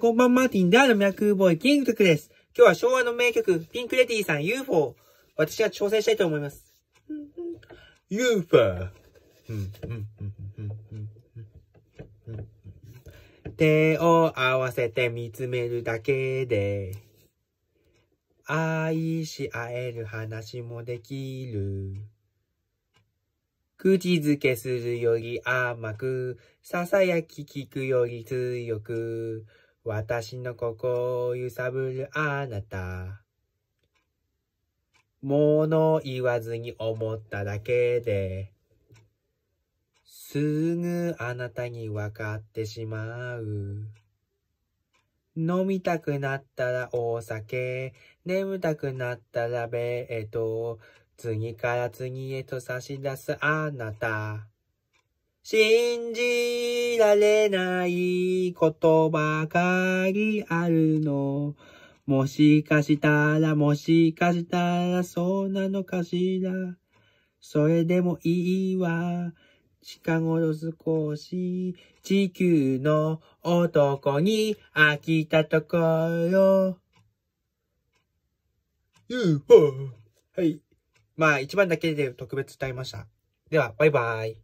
こんばんマーティンダーの脈ボーイキングトクです。今日は昭和の名曲、ピンクレディーさん UFO 私が挑戦したいと思います。UFO! 手を合わせて見つめるだけで、愛し合える話もできる。口づけするより甘く、囁き聞くより強く、私の心を揺さぶるあなた。物言わずに思っただけで、すぐあなたに分かってしまう。飲みたくなったらお酒、眠たくなったらベッド、次から次へと差し出すあなた。信じられないことばかりあるの。もしかしたら、もしかしたら、そうなのかしら。それでもいいわ。近頃少し地球の男に飽きたところ。UFO! はい。まあ、一番だけで特別歌いました。では、バイバイ。